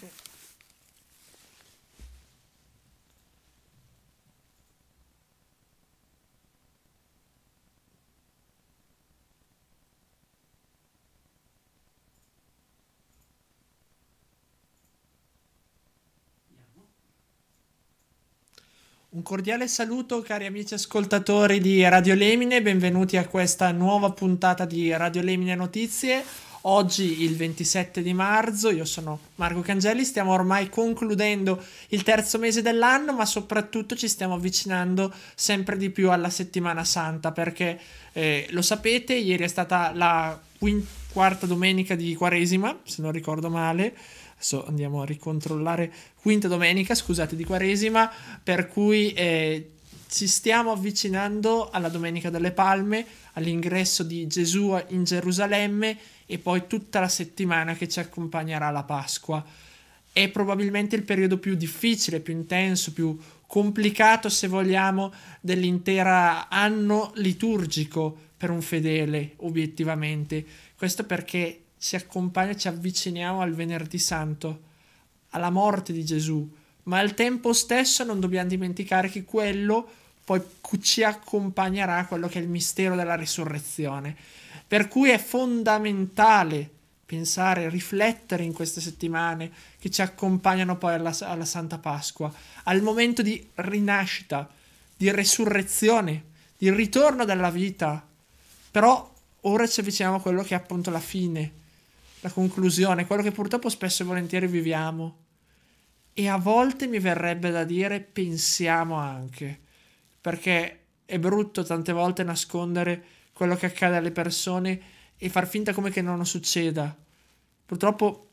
Sì. Un cordiale saluto cari amici ascoltatori di Radio Lemine, benvenuti a questa nuova puntata di Radio Lemine Notizie. Oggi il 27 di marzo, io sono Marco Cangeli, stiamo ormai concludendo il terzo mese dell'anno, ma soprattutto ci stiamo avvicinando sempre di più alla settimana santa, perché eh, lo sapete, ieri è stata la quarta domenica di Quaresima, se non ricordo male, adesso andiamo a ricontrollare, quinta domenica, scusate, di Quaresima, per cui... Eh, ci stiamo avvicinando alla Domenica delle Palme, all'ingresso di Gesù in Gerusalemme e poi tutta la settimana che ci accompagnerà la Pasqua. È probabilmente il periodo più difficile, più intenso, più complicato, se vogliamo, dell'intero anno liturgico per un fedele, obiettivamente. Questo perché ci accompagna, ci avviciniamo al venerdì santo, alla morte di Gesù, ma al tempo stesso non dobbiamo dimenticare che quello poi ci accompagnerà quello che è il mistero della risurrezione. Per cui è fondamentale pensare, riflettere in queste settimane che ci accompagnano poi alla, alla Santa Pasqua, al momento di rinascita, di resurrezione, di ritorno della vita. Però ora ci avviciniamo a quello che è appunto la fine, la conclusione, quello che purtroppo spesso e volentieri viviamo. E a volte mi verrebbe da dire pensiamo anche perché è brutto tante volte nascondere quello che accade alle persone e far finta come che non succeda. Purtroppo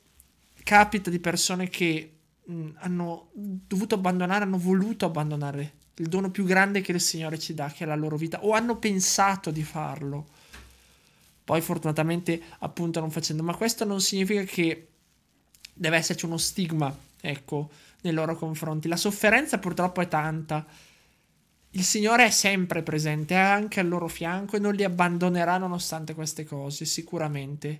capita di persone che mh, mm, hanno dovuto abbandonare, hanno voluto abbandonare il dono più grande che il Signore ci dà, che è la loro vita, o hanno pensato di farlo. Poi fortunatamente appunto non facendo, ma questo non significa che deve esserci uno stigma, ecco, nei loro confronti. La sofferenza purtroppo è tanta il Signore è sempre presente, è anche al loro fianco e non li abbandonerà nonostante queste cose, sicuramente.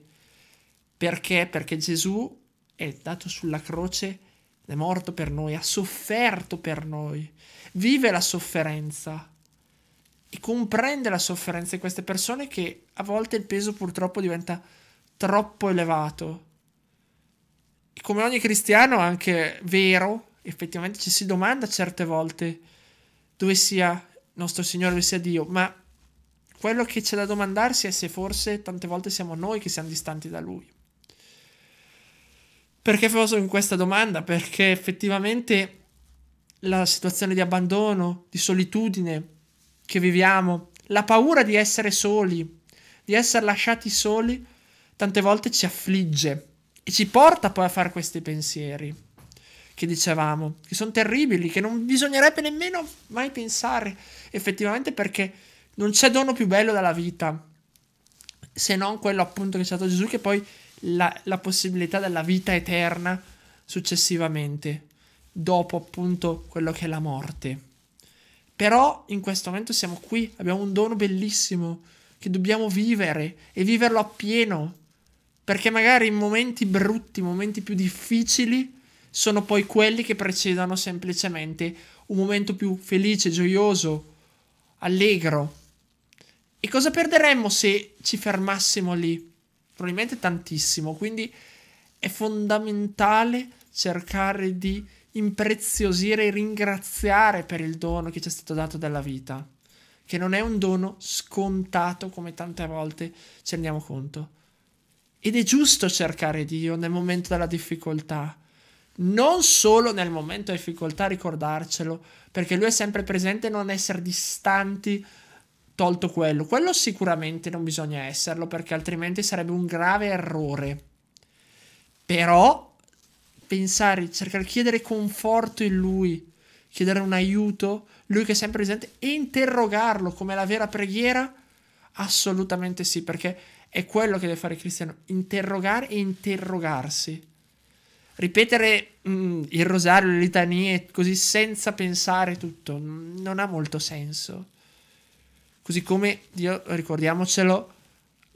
Perché? Perché Gesù è dato sulla croce, è morto per noi, ha sofferto per noi, vive la sofferenza e comprende la sofferenza di queste persone che a volte il peso purtroppo diventa troppo elevato. E come ogni cristiano, anche vero, effettivamente ci si domanda certe volte dove sia nostro Signore, dove sia Dio, ma quello che c'è da domandarsi è se forse tante volte siamo noi che siamo distanti da Lui. Perché famoso in questa domanda? Perché effettivamente la situazione di abbandono, di solitudine che viviamo, la paura di essere soli, di essere lasciati soli, tante volte ci affligge e ci porta poi a fare questi pensieri che dicevamo, che sono terribili, che non bisognerebbe nemmeno mai pensare effettivamente perché non c'è dono più bello dalla vita, se non quello appunto che ci ha dato Gesù, che poi la, la possibilità della vita eterna successivamente, dopo appunto quello che è la morte. Però in questo momento siamo qui, abbiamo un dono bellissimo che dobbiamo vivere e viverlo appieno, perché magari in momenti brutti, momenti più difficili, sono poi quelli che precedono semplicemente un momento più felice, gioioso, allegro. E cosa perderemmo se ci fermassimo lì? Probabilmente tantissimo, quindi è fondamentale cercare di impreziosire e ringraziare per il dono che ci è stato dato dalla vita, che non è un dono scontato come tante volte ci rendiamo conto. Ed è giusto cercare Dio nel momento della difficoltà non solo nel momento di difficoltà ricordarcelo, perché lui è sempre presente, non essere distanti, tolto quello. Quello sicuramente non bisogna esserlo, perché altrimenti sarebbe un grave errore. Però pensare, cercare di chiedere conforto in lui, chiedere un aiuto, lui che è sempre presente, e interrogarlo come la vera preghiera, assolutamente sì, perché è quello che deve fare il cristiano, interrogare e interrogarsi ripetere mm, il rosario, le litanie così senza pensare tutto non ha molto senso. Così come Dio, ricordiamocelo,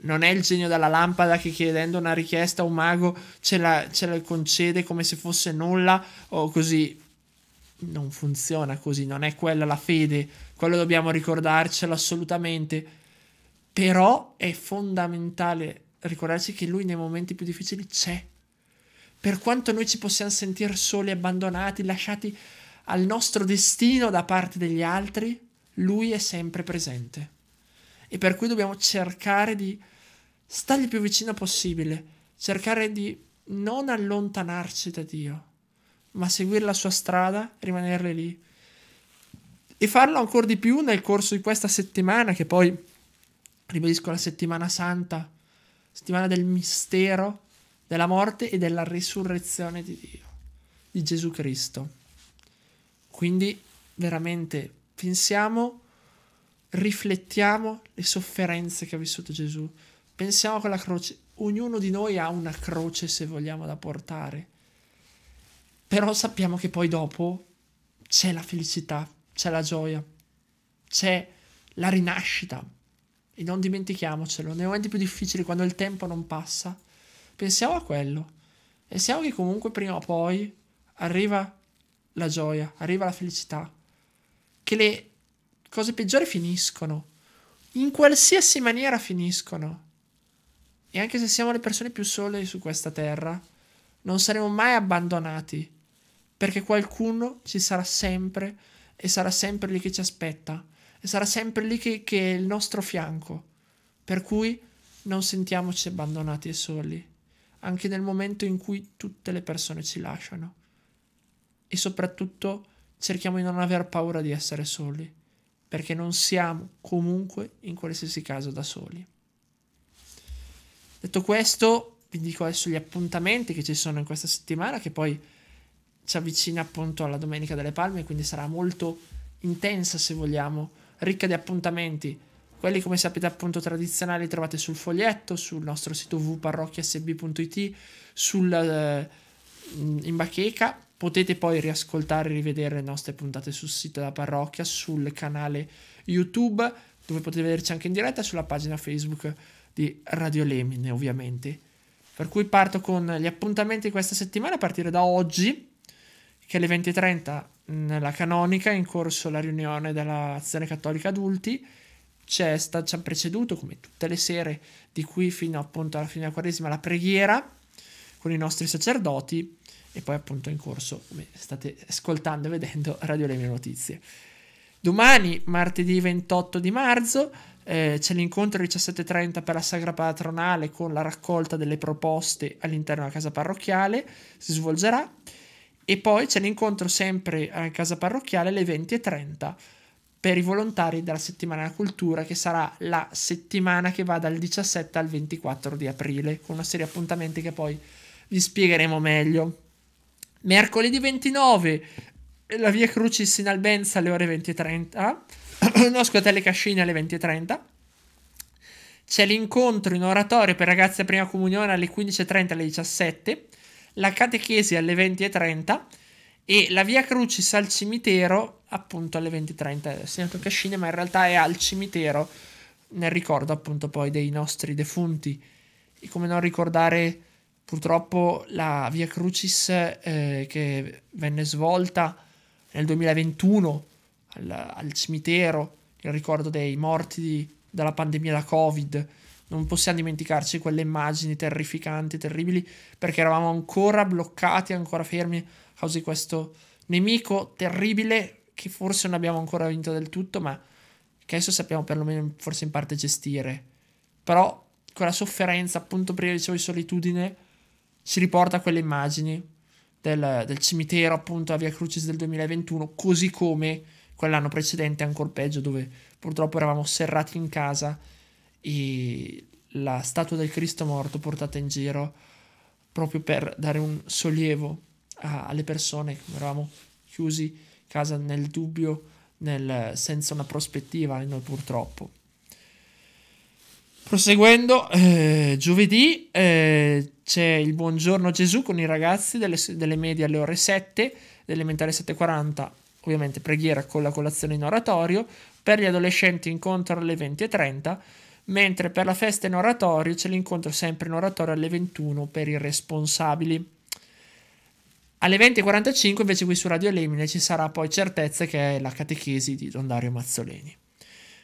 non è il genio della lampada che chiedendo una richiesta a un mago ce la, ce la concede come se fosse nulla o così. Non funziona così, non è quella la fede, quello dobbiamo ricordarcelo assolutamente. Però è fondamentale ricordarci che lui nei momenti più difficili c'è per quanto noi ci possiamo sentire soli, abbandonati, lasciati al nostro destino da parte degli altri, lui è sempre presente. E per cui dobbiamo cercare di stargli più vicino possibile, cercare di non allontanarci da Dio, ma seguire la sua strada, rimanerle lì. E farlo ancora di più nel corso di questa settimana, che poi, ribadisco, la settimana santa, settimana del mistero, della morte e della risurrezione di Dio, di Gesù Cristo. Quindi veramente pensiamo, riflettiamo le sofferenze che ha vissuto Gesù, pensiamo che la croce, ognuno di noi ha una croce se vogliamo da portare, però sappiamo che poi dopo c'è la felicità, c'è la gioia, c'è la rinascita. E non dimentichiamocelo, nei momenti più difficili, quando il tempo non passa, Pensiamo a quello. Pensiamo che comunque prima o poi arriva la gioia, arriva la felicità, che le cose peggiori finiscono, in qualsiasi maniera finiscono. E anche se siamo le persone più sole su questa terra, non saremo mai abbandonati, perché qualcuno ci sarà sempre e sarà sempre lì che ci aspetta, e sarà sempre lì che, che è il nostro fianco. Per cui non sentiamoci abbandonati e soli anche nel momento in cui tutte le persone ci lasciano. E soprattutto cerchiamo di non aver paura di essere soli, perché non siamo comunque in qualsiasi caso da soli. Detto questo, vi dico adesso gli appuntamenti che ci sono in questa settimana, che poi ci avvicina appunto alla Domenica delle Palme, quindi sarà molto intensa se vogliamo, ricca di appuntamenti quelli, come sapete, appunto tradizionali li trovate sul foglietto, sul nostro sito www.parrocchiasb.it, sul, uh, in bacheca. Potete poi riascoltare e rivedere le nostre puntate sul sito della parrocchia, sul canale YouTube, dove potete vederci anche in diretta, sulla pagina Facebook di Radio Lemine, ovviamente. Per cui parto con gli appuntamenti di questa settimana a partire da oggi, che alle 20.30 nella canonica è in corso la riunione dell'Azione Cattolica Adulti c'è sta, ci ha preceduto, come tutte le sere di qui fino appunto alla fine della Quaresima, la preghiera con i nostri sacerdoti e poi appunto in corso, come state ascoltando e vedendo, Radio Le Mie Notizie. Domani, martedì 28 di marzo, eh, c'è l'incontro alle 17.30 per la sagra patronale con la raccolta delle proposte all'interno della casa parrocchiale, si svolgerà, e poi c'è l'incontro sempre a casa parrocchiale alle 20.30 per i volontari della settimana della cultura che sarà la settimana che va dal 17 al 24 di aprile con una serie di appuntamenti che poi vi spiegheremo meglio. Mercoledì 29 la via Crucis in Albenza alle ore 20.30, no scusate le cascine alle 20.30. C'è l'incontro in oratorio per ragazzi a prima comunione alle 15.30 alle 17, la catechesi alle 20.30 e la via Crucis al cimitero appunto alle 20.30, segnato che a cinema, in realtà è al cimitero, nel ricordo appunto poi dei nostri defunti. E come non ricordare purtroppo la Via Crucis eh, che venne svolta nel 2021 al, al cimitero, il ricordo dei morti di, dalla pandemia da Covid. Non possiamo dimenticarci quelle immagini terrificanti, terribili, perché eravamo ancora bloccati, ancora fermi a causa di questo nemico terribile che forse non abbiamo ancora vinto del tutto, ma che adesso sappiamo perlomeno forse in parte gestire. Però quella sofferenza, appunto prima dicevo di solitudine, ci riporta a quelle immagini del, del cimitero appunto a Via Crucis del 2021, così come quell'anno precedente, ancora peggio, dove purtroppo eravamo serrati in casa e la statua del Cristo morto portata in giro proprio per dare un sollievo a, alle persone, eravamo chiusi casa nel dubbio, nel, senza una prospettiva, e eh, noi purtroppo. Proseguendo, eh, giovedì eh, c'è il Buongiorno Gesù con i ragazzi delle, delle medie alle ore 7, elementare 7.40, ovviamente preghiera con la colazione in oratorio, per gli adolescenti incontro alle 20.30, mentre per la festa in oratorio c'è l'incontro sempre in oratorio alle 21 per i responsabili. Alle 20.45 invece qui su Radio Lemine ci sarà poi certezza che è la catechesi di Don Dario Mazzoleni.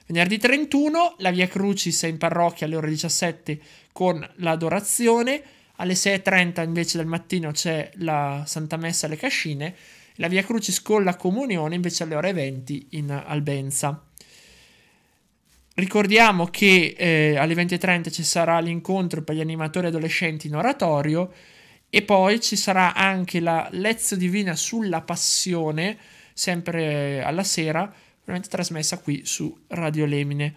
Venerdì 31 la Via Crucis è in parrocchia alle ore 17 con l'adorazione, alle 6.30 invece del mattino c'è la Santa Messa alle Cascine, la Via Crucis con la Comunione invece alle ore 20 in Albenza. Ricordiamo che eh, alle 20.30 ci sarà l'incontro per gli animatori adolescenti in oratorio, e poi ci sarà anche la Lezio Divina sulla Passione, sempre alla sera, veramente trasmessa qui su Radio Lemine.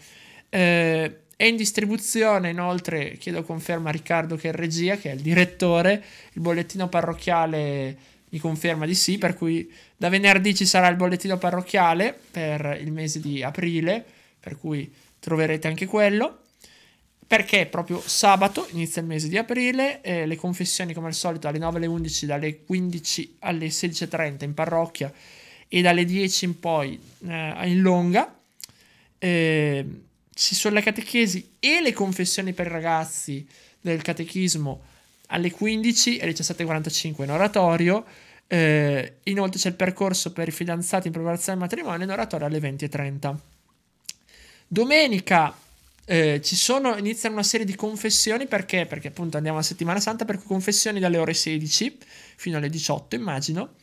Eh, è in distribuzione inoltre, chiedo conferma a Riccardo che è in regia, che è il direttore, il bollettino parrocchiale mi conferma di sì, per cui da venerdì ci sarà il bollettino parrocchiale per il mese di aprile, per cui troverete anche quello perché è proprio sabato inizia il mese di aprile, eh, le confessioni come al solito dalle 9 alle 11, dalle 15 alle 16.30 in parrocchia e dalle 10 in poi eh, in longa. Eh, ci sono le catechesi e le confessioni per i ragazzi del catechismo alle 15 e alle 17.45 in oratorio. Eh, inoltre c'è il percorso per i fidanzati in preparazione al matrimonio in oratorio alle 20.30. Domenica eh, ci sono, iniziano una serie di confessioni perché? Perché appunto andiamo a settimana santa, per cui confessioni dalle ore 16 fino alle 18 immagino,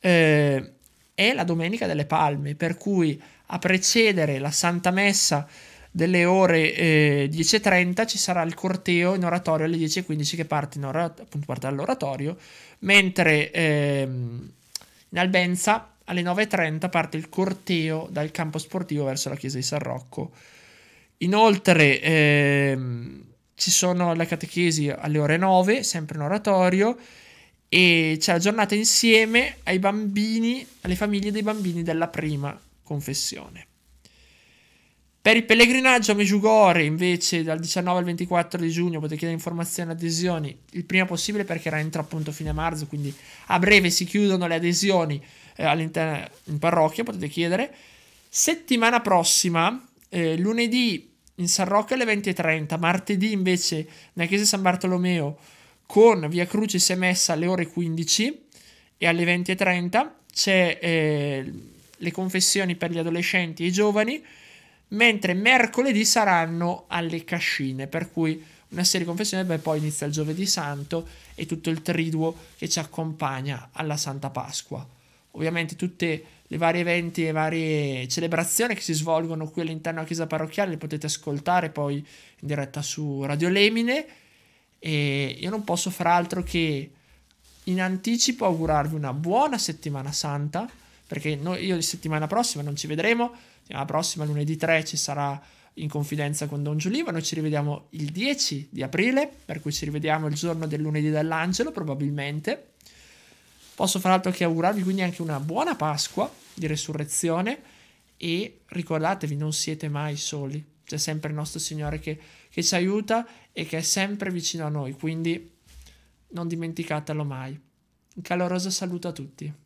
eh, è la domenica delle palme, per cui a precedere la santa messa delle ore eh, 10.30 ci sarà il corteo in oratorio alle 10.15 che parte, in ora, appunto, parte dall'oratorio, mentre ehm, in Albenza alle 9.30 parte il corteo dal campo sportivo verso la chiesa di San Rocco. Inoltre ehm, ci sono le catechesi alle ore 9, sempre in oratorio, e c'è la giornata insieme ai bambini, alle famiglie dei bambini della prima confessione. Per il pellegrinaggio a Meggiugorje, invece, dal 19 al 24 di giugno potete chiedere informazioni e adesioni il prima possibile perché era entro appunto fine marzo, quindi a breve si chiudono le adesioni eh, all'interno in parrocchia, potete chiedere. Settimana prossima, eh, lunedì in San Rocco alle 20.30, martedì invece nella chiesa di San Bartolomeo con Via Cruci si è messa alle ore 15 e alle 20.30 c'è eh, le confessioni per gli adolescenti e i giovani, mentre mercoledì saranno alle cascine, per cui una serie di confessioni, beh, poi inizia il giovedì santo e tutto il triduo che ci accompagna alla Santa Pasqua. Ovviamente tutte i vari eventi e varie celebrazioni che si svolgono qui all'interno della chiesa parrocchiale, le potete ascoltare poi in diretta su Radio Lemine e io non posso far altro che in anticipo augurarvi una buona settimana santa perché noi, io settimana prossima non ci vedremo, settimana prossima lunedì 3 ci sarà in confidenza con Don Giulivo, noi ci rivediamo il 10 di aprile, per cui ci rivediamo il giorno del lunedì dell'angelo probabilmente Posso far altro che augurarvi quindi anche una buona Pasqua di resurrezione e ricordatevi, non siete mai soli, c'è sempre il nostro Signore che, che ci aiuta e che è sempre vicino a noi, quindi non dimenticatelo mai. Un caloroso saluto a tutti.